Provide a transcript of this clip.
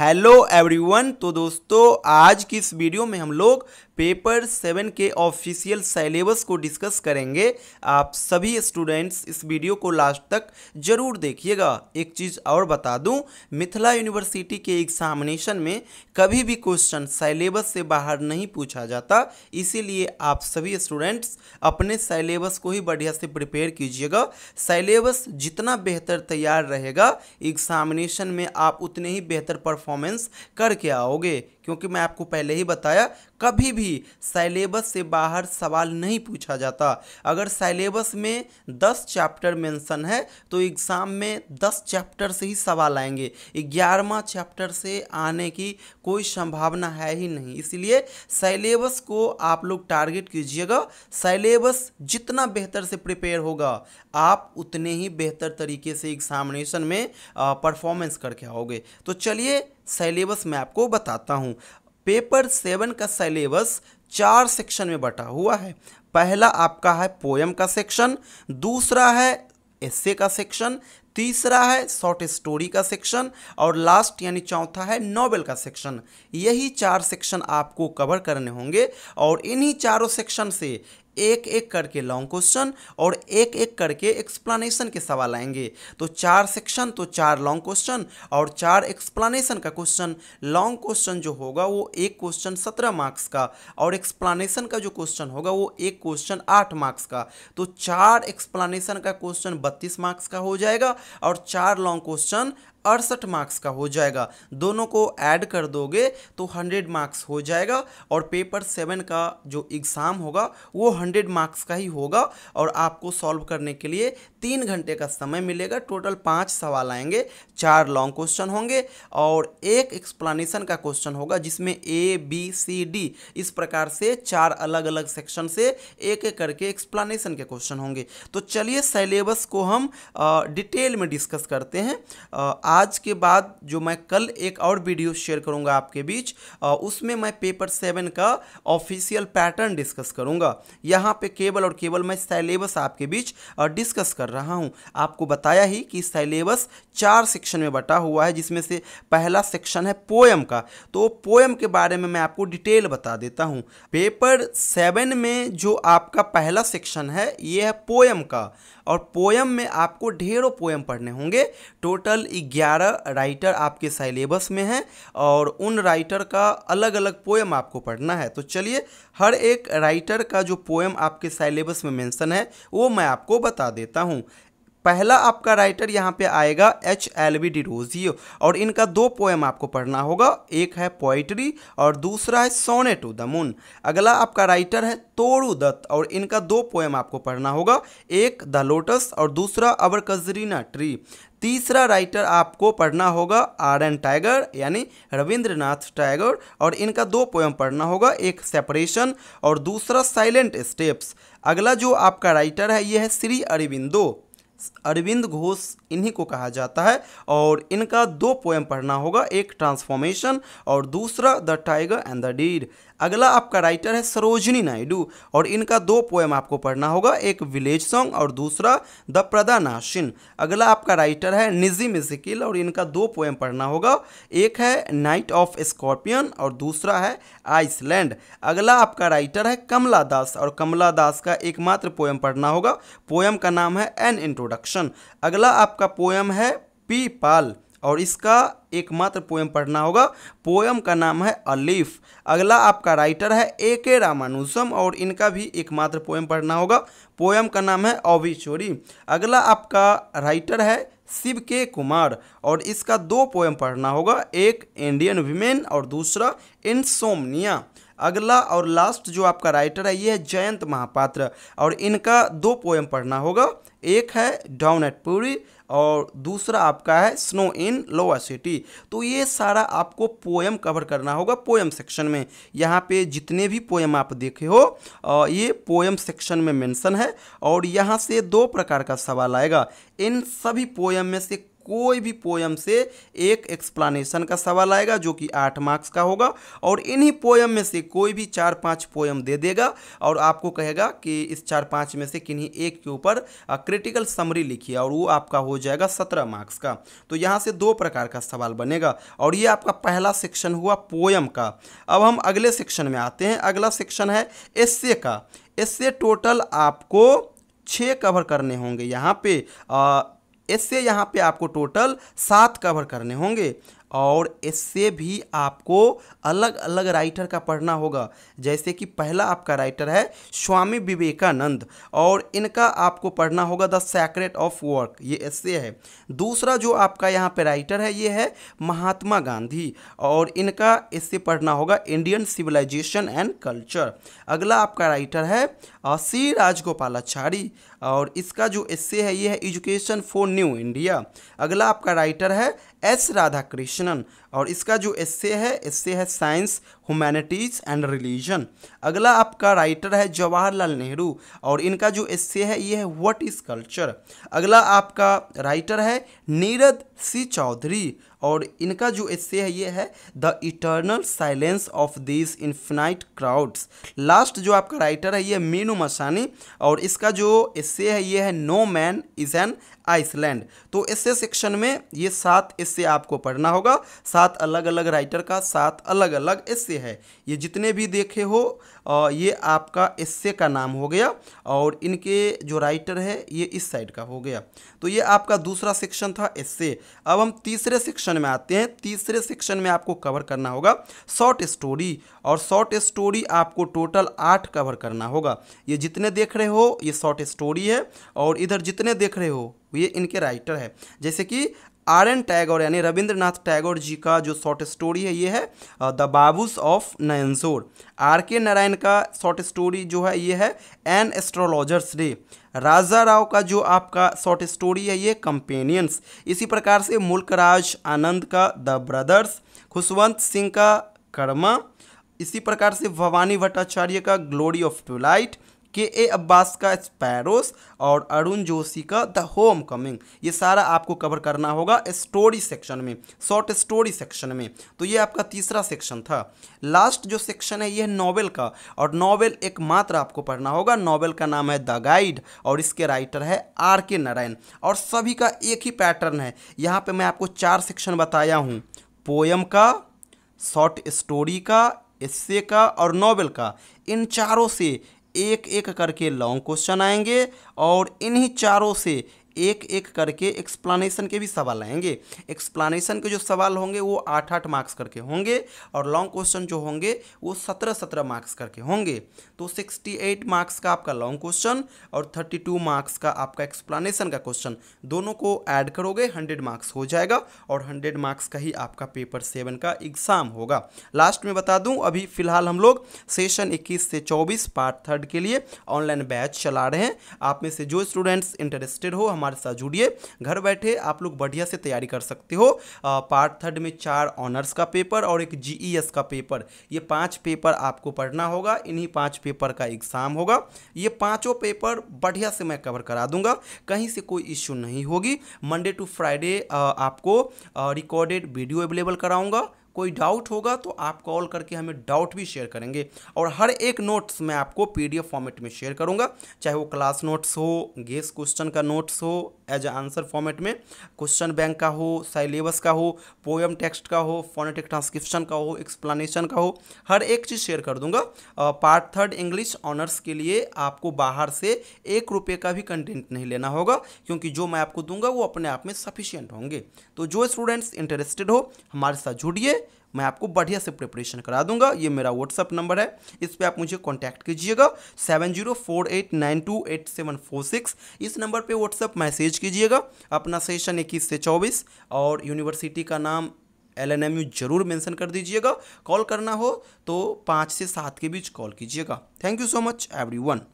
hello everyone तो दोस्तों आज की इस वीडियो में हम लोग पेपर सेवन के ऑफिशियल सेलेबस को डिस्कस करेंगे आप सभी स्टूडेंट्स इस वीडियो को लास्ट तक जरूर देखिएगा एक चीज़ और बता दूं मिथिला यूनिवर्सिटी के एग्जामिनेशन में कभी भी क्वेश्चन सेलेबस से बाहर नहीं पूछा जाता इसीलिए आप सभी स्टूडेंट्स अपने सेलेबस को ही बढ़िया से प्रिपेयर कीजिएगा सेलेबस जितना बेहतर तैयार रहेगा एग्जामिनेशन में आप उतने ही बेहतर परफॉर्म परफॉर्मेंस करके आओगे क्योंकि मैं आपको पहले ही बताया कभी भी सैलेबस से बाहर सवाल नहीं पूछा जाता अगर सैलेबस में दस चैप्टर मेंशन है तो एग्ज़ाम में दस चैप्टर से ही सवाल आएंगे ग्यारहवा चैप्टर से आने की कोई संभावना है ही नहीं इसलिए सैलेबस को आप लोग टारगेट कीजिएगा सैलेबस जितना बेहतर से प्रिपेयर होगा आप उतने ही बेहतर तरीके से एग्जामिनेशन में परफॉर्मेंस करके आओगे तो चलिए सैलेबस मैं आपको बताता हूँ पेपर सेवन का सिलेबस चार सेक्शन में बटा हुआ है पहला आपका है पोयम का सेक्शन दूसरा है एस्से का सेक्शन तीसरा है शॉर्ट स्टोरी का सेक्शन और लास्ट यानी चौथा है नॉवेल का सेक्शन यही चार सेक्शन आपको कवर करने होंगे और इन्हीं चारों सेक्शन से एक एक करके लॉन्ग क्वेश्चन और एक एक करके एक्सप्लानेशन के सवाल आएंगे तो चार सेक्शन तो चार लॉन्ग क्वेश्चन और चार एक्सप्लानेशन का क्वेश्चन लॉन्ग क्वेश्चन जो होगा वो एक क्वेश्चन सत्रह मार्क्स का और एक्सप्लानेशन का जो क्वेश्चन होगा वो एक क्वेश्चन आठ मार्क्स का तो चार एक्सप्लानेशन का क्वेश्चन बत्तीस मार्क्स का हो जाएगा और चार लॉन्ग क्वेश्चन अड़सठ मार्क्स का हो जाएगा दोनों को ऐड कर दोगे तो हंड्रेड मार्क्स हो जाएगा और पेपर सेवन का जो एग्ज़ाम होगा वो हंड्रेड मार्क्स का ही होगा और आपको सॉल्व करने के लिए तीन घंटे का समय मिलेगा टोटल पाँच सवाल आएंगे चार लॉन्ग क्वेश्चन होंगे और एक एक्सप्लानेशन का क्वेश्चन होगा जिसमें ए बी सी डी इस प्रकार से चार अलग अलग सेक्शन से एक एक करके एक्सप्लानीसन के क्वेश्चन होंगे तो चलिए सिलेबस को हम डिटेल में डिस्कस करते हैं आज के बाद जो मैं कल एक और वीडियो शेयर करूँगा आपके बीच उसमें मैं पेपर सेवन का ऑफिशियल पैटर्न डिस्कस करूँगा यहाँ पर केवल और केवल मैं सिलेबस आपके बीच डिस्कस कर रहा हूँ आपको बताया ही कि सिलेबस चार सेक्शन में बटा हुआ है जिसमें से पहला सेक्शन है पोएम का तो पोएम के बारे में मैं आपको डिटेल बता देता हूँ पेपर सेवन में जो आपका पहला सेक्शन है ये है पोएम का और पोएम में आपको ढेरों पोएम पढ़ने होंगे टोटल ग्यारह राइटर आपके सिलेबस में हैं और उन राइटर का अलग अलग पोएम आपको पढ़ना है तो चलिए हर एक राइटर का जो पोएम आपके सिलेबस में मेंशन है वो मैं आपको बता देता हूँ पहला आपका राइटर यहाँ पे आएगा एच एल डी डिरोजियो और इनका दो पोएम आपको पढ़ना होगा एक है पोइट्री और दूसरा है सोने टू द मून अगला आपका राइटर है तोरू दत्त और इनका दो पोएम आपको पढ़ना होगा एक द लोटस और दूसरा अवर कजरीना ट्री तीसरा राइटर आपको पढ़ना होगा आर एन टाइगर यानी रविंद्रनाथ टाइगर और इनका दो पोएम पढ़ना होगा एक सेपरेशन और दूसरा साइलेंट स्टेप्स अगला जो आपका राइटर है ये है श्री अरविंदो अरविंद घोष इन्हीं को कहा जाता है और इनका दो पोएम पढ़ना होगा एक ट्रांसफॉर्मेशन और दूसरा the tiger and the deed अगला आपका राइटर है सरोजनी नायडू और इनका दो पोएम आपको पढ़ना होगा एक विलेज सॉन्ग और दूसरा द प्रदानाशिन अगला आपका राइटर है निजी मिजिकिल और इनका दो पोएम पढ़ना होगा एक है नाइट ऑफ स्कॉर्पियन और दूसरा है आइसलैंड अगला आपका राइटर है कमला दास और कमला दास का एकमात्र पोएम पढ़ना होगा पोएम का नाम है एन इंट्रोडक्शन अगला आपका आपका पोएम है पी पाल और इसका एकमात्र पोएम पढ़ना होगा पोएम का नाम है अलीफ अगला आपका राइटर है ए के रामानुजम और इनका भी एकमात्र पोएम पढ़ना होगा पोएम का नाम है अविचोरी अगला आपका राइटर है शिव के कुमार और इसका दो पोएम पढ़ना होगा एक इंडियन वीमेन और दूसरा इंसोमनिया अगला और लास्ट जो आपका राइटर है ये है जयंत महापात्र और इनका दो पोएम पढ़ना होगा एक है डाउन एट पूरी और दूसरा आपका है स्नो इन लोअर सिटी तो ये सारा आपको पोएम कवर करना होगा पोएम सेक्शन में यहाँ पे जितने भी पोएम आप देखे हो ये पोएम सेक्शन में मेंशन है और यहाँ से दो प्रकार का सवाल आएगा इन सभी पोएम में से कोई भी पोयम से एक एक्सप्लानेशन का सवाल आएगा जो कि आठ मार्क्स का होगा और इन्हीं पोयम में से कोई भी चार पांच पोयम दे देगा और आपको कहेगा कि इस चार पांच में से किन्हीं एक के ऊपर क्रिटिकल समरी लिखिए और वो आपका हो जाएगा सत्रह मार्क्स का तो यहाँ से दो प्रकार का सवाल बनेगा और ये आपका पहला सेक्शन हुआ पोयम का अब हम अगले सेक्शन में आते हैं अगला सेक्शन है एस का एस टोटल आपको छः कवर करने होंगे यहाँ पे आ, इससे यहाँ पे आपको टोटल सात कवर करने होंगे और इससे भी आपको अलग अलग राइटर का पढ़ना होगा जैसे कि पहला आपका राइटर है स्वामी विवेकानंद और इनका आपको पढ़ना होगा द सैक्रेट ऑफ वर्क ये इससे है दूसरा जो आपका यहाँ पे राइटर है ये है महात्मा गांधी और इनका इससे पढ़ना होगा इंडियन सिविलाइजेशन एंड कल्चर अगला आपका राइटर है सी राजगोपालाचारी और इसका जो एस है ये है एजुकेशन फॉर न्यू इंडिया अगला आपका राइटर है एस राधाकृष्णन और इसका जो एस है एस है साइंस ह्यूमैनिटीज़ एंड रिलीजन अगला आपका राइटर है जवाहरलाल नेहरू और इनका जो एस्से है ये है व्हाट इज़ कल्चर अगला आपका राइटर है नीरद सी चौधरी और इनका जो एस्से है ये है the eternal silence of this infinite crowds last जो आपका राइटर है ये मीनू मसानी और इसका जो एस्से है ये है no man is an island तो इससे सेक्शन में ये सात इससे आपको पढ़ना होगा सात अलग अलग राइटर का सात अलग अलग इससे है ये जितने भी देखे हो ये आपका एस्से का नाम हो गया और इनके जो राइटर है ये इस साइड का हो गया तो ये आपका दूसरा सेक्शन था एस्से अब हम तीसरे सेक्शन में आते हैं तीसरे सेक्शन में आपको कवर करना होगा शॉर्ट स्टोरी और शॉर्ट स्टोरी आपको टोटल आठ कवर करना होगा ये जितने देख रहे हो ये शॉर्ट स्टोरी है और इधर जितने देख रहे हो ये इनके राइटर है जैसे कि आर एन टैगोर यानी रविंद्रनाथ टैगोर जी का जो शॉर्ट स्टोरी है ये है the babus of Nayanjore R K Narayan का शॉर्ट स्टोरी जो है ये है an astrologer's day Raja Rao का जो आपका शॉर्ट स्टोरी है ये कंपेनियंस इसी प्रकार से मुल्कराज आनंद का द ब्रदर्स खुशवंत सिंह का कर्मा इसी प्रकार से भवानी भट्टाचार्य का ग्लोरी ऑफ ट्यूलाइट के ए अब्बास का स्पैरोस और अरुण जोशी का द होम कमिंग ये सारा आपको कवर करना होगा स्टोरी सेक्शन में शॉर्ट स्टोरी सेक्शन में तो ये आपका तीसरा सेक्शन था लास्ट जो सेक्शन है ये है नॉवेल का और नॉवेल एकमात्र आपको पढ़ना होगा नॉवेल का नाम है द गाइड और इसके राइटर है आर के नारायण और सभी का एक ही पैटर्न है यहाँ पर मैं आपको चार सेक्शन बताया हूँ पोयम का शॉर्ट स्टोरी का इससे का और नॉवेल का इन चारों से एक एक करके लॉन्ग क्वेश्चन आएंगे और इन्हीं चारों से एक एक करके एक्सप्लानेशन के भी सवाल आएंगे एक्सप्लानेशन के जो सवाल होंगे वो आठ आठ मार्क्स करके होंगे और लॉन्ग क्वेश्चन जो होंगे वो सत्रह सत्रह मार्क्स करके होंगे तो सिक्सटी एट मार्क्स का आपका लॉन्ग क्वेश्चन और थर्टी टू मार्क्स का आपका एक्सप्लानेशन का क्वेश्चन दोनों को ऐड करोगे हंड्रेड मार्क्स हो जाएगा और हंड्रेड मार्क्स का ही आपका पेपर सेवन का एग्ज़ाम होगा लास्ट में बता दूँ अभी फ़िलहाल हम लोग सेशन इक्कीस से चौबीस पार्ट थर्ड के लिए ऑनलाइन बैच चला रहे हैं आप में से जो स्टूडेंट्स इंटरेस्टेड हो हम हमारे साथ जुड़िए घर बैठे आप लोग बढ़िया से तैयारी कर सकते हो पार्ट थर्ड में चार ऑनर्स का पेपर और एक जीईएस का पेपर ये पांच पेपर आपको पढ़ना होगा इन्हीं पांच पेपर का एग्ज़ाम होगा ये पांचों पेपर बढ़िया से मैं कवर करा दूंगा कहीं से कोई इश्यू नहीं होगी मंडे टू फ्राइडे आपको रिकॉर्डेड वीडियो अवेलेबल कराऊंगा कोई डाउट होगा तो आप कॉल करके हमें डाउट भी शेयर करेंगे और हर एक नोट्स मैं आपको पीडीएफ फॉर्मेट में शेयर करूँगा चाहे वो क्लास नोट्स हो गेस क्वेश्चन का नोट्स हो एज आंसर फॉर्मेट में क्वेश्चन बैंक का हो सिलेबस का हो पोएम टेक्स्ट का हो फोनेटिक ट्रांसक्रिप्शन का हो एक्सप्लानेशन का हो हर एक चीज़ शेयर कर दूंगा पार्ट थर्ड इंग्लिश ऑनर्स के लिए आपको बाहर से एक रुपये का भी कंटेंट नहीं लेना होगा क्योंकि जो मैं आपको दूंगा वो अपने आप में सफिशियंट होंगे तो जो स्टूडेंट्स इंटरेस्टेड हो हमारे साथ जुड़िए मैं आपको बढ़िया से प्रिपरेशन करा दूंगा ये मेरा व्हाट्सअप नंबर है इस पर आप मुझे कॉन्टैक्ट कीजिएगा seven zero four eight nine two eight seven four six इस नंबर पे व्हाट्सअप मैसेज कीजिएगा अपना सेशन इक्कीस से चौबीस और यूनिवर्सिटी का नाम एल एन एम यू जरूर मेंशन कर दीजिएगा कॉल करना हो तो पाँच से सात के बीच कॉल कीजिएगा thank you so much every one